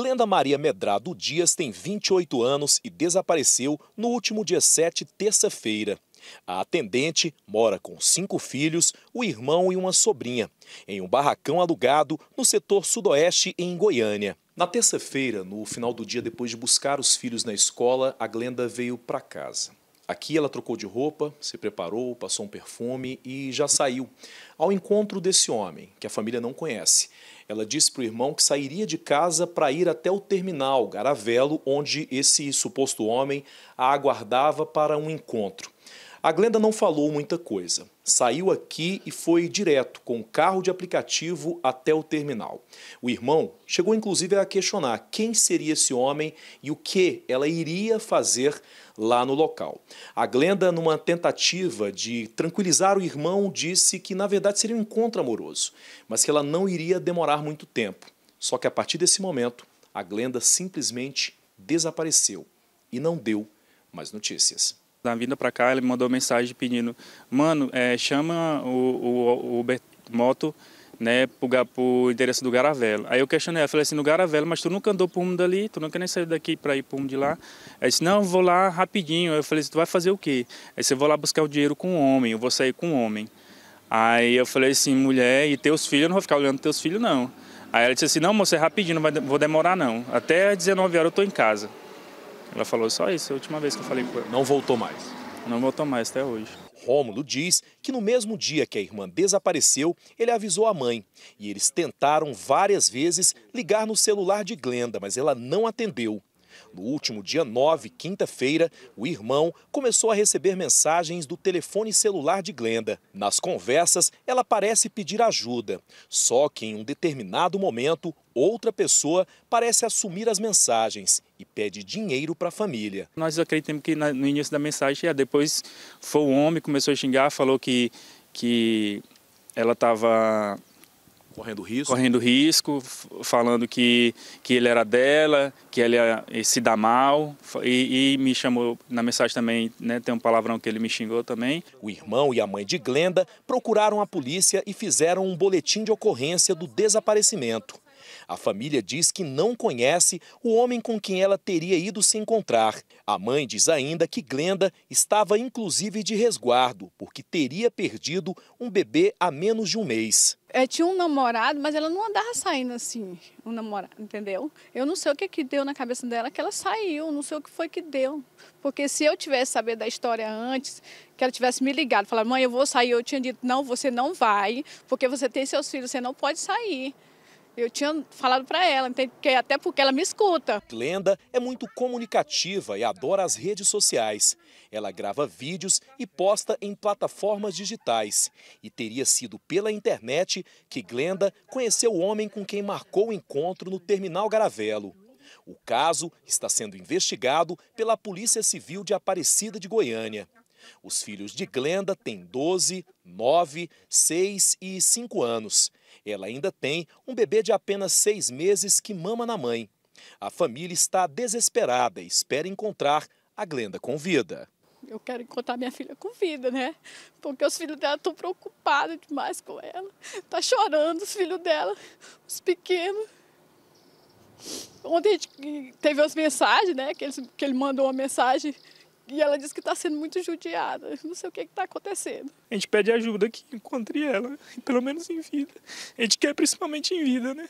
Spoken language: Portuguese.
Glenda Maria Medrado Dias tem 28 anos e desapareceu no último dia 7, terça-feira. A atendente mora com cinco filhos, o irmão e uma sobrinha, em um barracão alugado no setor sudoeste em Goiânia. Na terça-feira, no final do dia, depois de buscar os filhos na escola, a Glenda veio para casa. Aqui ela trocou de roupa, se preparou, passou um perfume e já saiu ao encontro desse homem, que a família não conhece. Ela disse para o irmão que sairia de casa para ir até o terminal Garavelo, onde esse suposto homem a aguardava para um encontro. A Glenda não falou muita coisa. Saiu aqui e foi direto com o carro de aplicativo até o terminal. O irmão chegou inclusive a questionar quem seria esse homem e o que ela iria fazer lá no local. A Glenda, numa tentativa de tranquilizar o irmão, disse que na verdade seria um encontro amoroso, mas que ela não iria demorar muito tempo. Só que a partir desse momento, a Glenda simplesmente desapareceu e não deu mais notícias. Na vinda para cá, ele mandou mensagem pedindo: Mano, é, chama o, o, o Uber Moto né, pro, pro endereço do Garavelo. Aí eu questionei, eu falei assim, no Garavelo, mas tu nunca andou pro mundo dali, tu nunca nem saiu daqui para ir pro mundo de lá. Aí disse, não, vou lá rapidinho. Aí eu falei, assim, tu vai fazer o quê? Aí você vou lá buscar o dinheiro com o homem, eu vou sair com o homem. Aí eu falei assim, mulher, e teus filhos, eu não vou ficar olhando teus filhos, não. Aí ela disse assim, não, moça, é rapidinho, não vai, vou demorar não. Até 19 horas eu tô em casa. Ela falou só isso, a última vez que eu falei com ela. Não voltou mais? Não voltou mais até hoje. Rômulo diz que no mesmo dia que a irmã desapareceu, ele avisou a mãe. E eles tentaram várias vezes ligar no celular de Glenda, mas ela não atendeu. No último dia 9, quinta-feira, o irmão começou a receber mensagens do telefone celular de Glenda. Nas conversas, ela parece pedir ajuda, só que em um determinado momento, outra pessoa parece assumir as mensagens e pede dinheiro para a família. Nós acreditamos que no início da mensagem, é, depois foi o homem, começou a xingar, falou que, que ela estava Correndo risco. Correndo risco, falando que, que ele era dela, que ele se dá mal. E, e me chamou, na mensagem também, né, tem um palavrão que ele me xingou também. O irmão e a mãe de Glenda procuraram a polícia e fizeram um boletim de ocorrência do desaparecimento. A família diz que não conhece o homem com quem ela teria ido se encontrar. A mãe diz ainda que Glenda estava inclusive de resguardo, porque teria perdido um bebê há menos de um mês. Eu é, tinha um namorado, mas ela não andava saindo assim, um namorado, entendeu? Eu não sei o que, que deu na cabeça dela que ela saiu, não sei o que foi que deu. Porque se eu tivesse sabido da história antes, que ela tivesse me ligado, falar, mãe, eu vou sair, eu tinha dito, não, você não vai, porque você tem seus filhos, você não pode sair. Eu tinha falado para ela, então, até porque ela me escuta. Glenda é muito comunicativa e adora as redes sociais. Ela grava vídeos e posta em plataformas digitais. E teria sido pela internet que Glenda conheceu o homem com quem marcou o encontro no Terminal Garavelo. O caso está sendo investigado pela Polícia Civil de Aparecida de Goiânia. Os filhos de Glenda têm 12, 9, 6 e 5 anos. Ela ainda tem um bebê de apenas seis meses que mama na mãe. A família está desesperada e espera encontrar a Glenda com vida. Eu quero encontrar minha filha com vida, né? Porque os filhos dela estão preocupados demais com ela. Tá chorando os filhos dela, os pequenos. Ontem a gente teve as mensagens, né? Que ele, que ele mandou uma mensagem e ela diz que está sendo muito judiada. Não sei o que é está acontecendo. A gente pede ajuda que encontre ela, pelo menos em vida. A gente quer principalmente em vida, né?